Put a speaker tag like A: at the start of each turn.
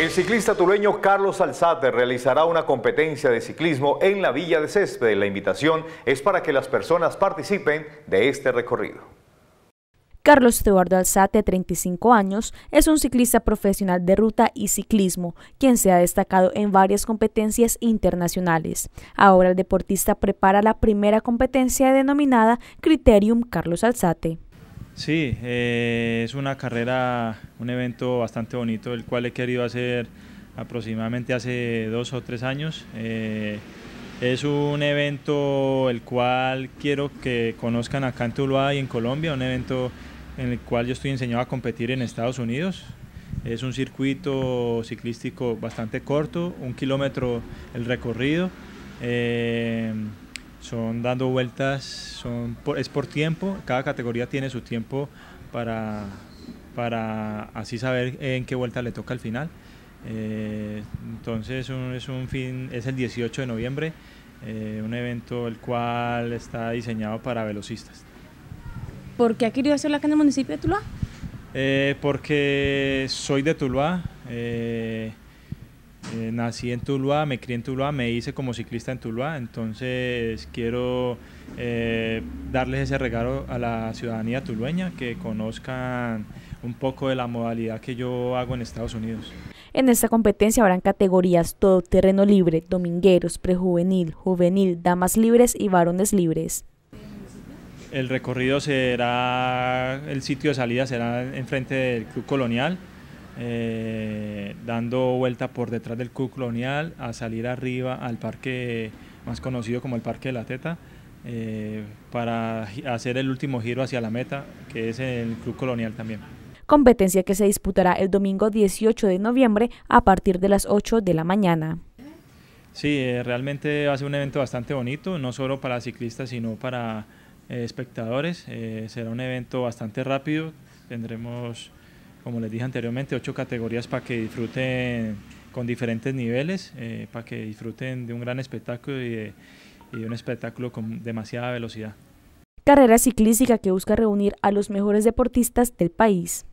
A: El ciclista tuleño Carlos Alzate realizará una competencia de ciclismo en la Villa de Césped. La invitación es para que las personas participen de este
B: recorrido. Carlos Eduardo Alzate, 35 años, es un ciclista profesional de ruta y ciclismo, quien se ha destacado en varias competencias internacionales. Ahora el deportista prepara la primera competencia denominada Criterium Carlos Alzate.
A: Sí, eh, es una carrera, un evento bastante bonito, el cual he querido hacer aproximadamente hace dos o tres años. Eh, es un evento el cual quiero que conozcan acá en Tuluá y en Colombia, un evento en el cual yo estoy enseñado a competir en Estados Unidos. Es un circuito ciclístico bastante corto, un kilómetro el recorrido. Eh, son dando vueltas, son por, es por tiempo, cada categoría tiene su tiempo para, para así saber en qué vuelta le toca al final. Eh, entonces es un fin, es el 18 de noviembre, eh, un evento el cual está diseñado para velocistas.
B: ¿Por qué ha querido hacerlo acá en el municipio de Tuluá?
A: Eh, porque soy de Tuluá. Eh, nací en Tuluá, me crié en Tuluá, me hice como ciclista en Tuluá, entonces quiero eh, darles ese regalo a la ciudadanía tulueña, que conozcan un poco de la modalidad que yo hago en Estados Unidos.
B: En esta competencia habrán categorías todo terreno libre, domingueros, prejuvenil, juvenil, damas libres y varones libres.
A: El recorrido será, el sitio de salida será enfrente del Club Colonial, eh, dando vuelta por detrás del Club Colonial a salir arriba al parque más conocido como el Parque de la Teta eh, para hacer el último giro hacia la meta que es el Club Colonial también.
B: Competencia que se disputará el domingo 18 de noviembre a partir de las 8 de la mañana.
A: Sí, eh, realmente va a ser un evento bastante bonito, no solo para ciclistas, sino para espectadores. será un evento bastante rápido, tendremos como les dije anteriormente, ocho categorías para que disfruten con diferentes niveles, eh, para que disfruten de un gran espectáculo y y de un espectáculo con demasiada velocidad.
B: Carrera ciclística que busca reunir a los mejores deportistas del país.